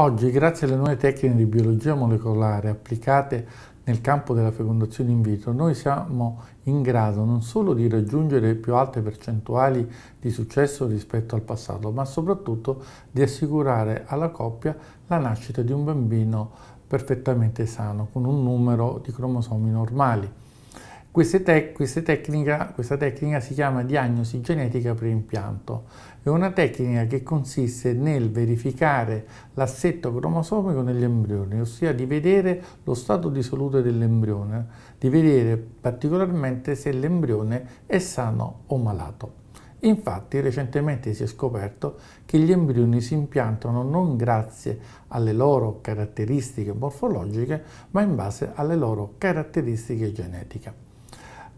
Oggi, grazie alle nuove tecniche di biologia molecolare applicate nel campo della fecondazione in vitro, noi siamo in grado non solo di raggiungere più alte percentuali di successo rispetto al passato, ma soprattutto di assicurare alla coppia la nascita di un bambino perfettamente sano, con un numero di cromosomi normali. Tec tecnica, questa tecnica si chiama diagnosi genetica preimpianto. È una tecnica che consiste nel verificare l'assetto cromosomico negli embrioni, ossia di vedere lo stato di salute dell'embrione, di vedere particolarmente se l'embrione è sano o malato. Infatti recentemente si è scoperto che gli embrioni si impiantano non grazie alle loro caratteristiche morfologiche, ma in base alle loro caratteristiche genetiche.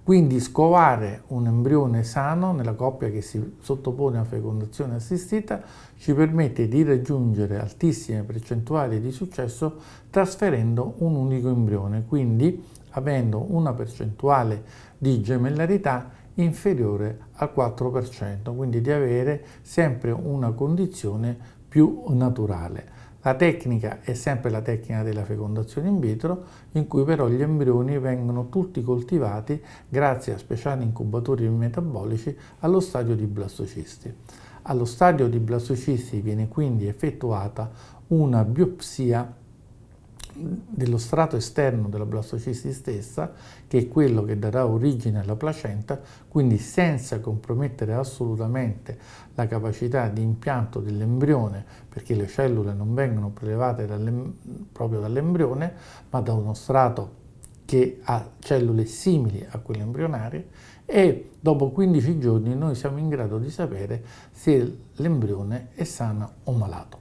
Quindi scovare un embrione sano nella coppia che si sottopone a fecondazione assistita ci permette di raggiungere altissime percentuali di successo trasferendo un unico embrione, quindi avendo una percentuale di gemellarità inferiore al 4%, quindi di avere sempre una condizione più naturale. La tecnica è sempre la tecnica della fecondazione in vitro, in cui però gli embrioni vengono tutti coltivati grazie a speciali incubatori metabolici allo stadio di blastocisti. Allo stadio di blastocisti viene quindi effettuata una biopsia dello strato esterno della blastocisti stessa, che è quello che darà origine alla placenta, quindi senza compromettere assolutamente la capacità di impianto dell'embrione, perché le cellule non vengono prelevate dall proprio dall'embrione, ma da uno strato che ha cellule simili a quelle embrionarie e dopo 15 giorni noi siamo in grado di sapere se l'embrione è sano o malato.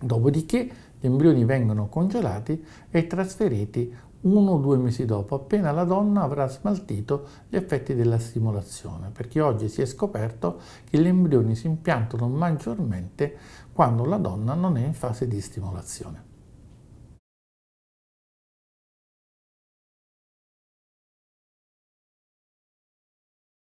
Dopodiché gli embrioni vengono congelati e trasferiti uno o due mesi dopo, appena la donna avrà smaltito gli effetti della stimolazione, perché oggi si è scoperto che gli embrioni si impiantano maggiormente quando la donna non è in fase di stimolazione.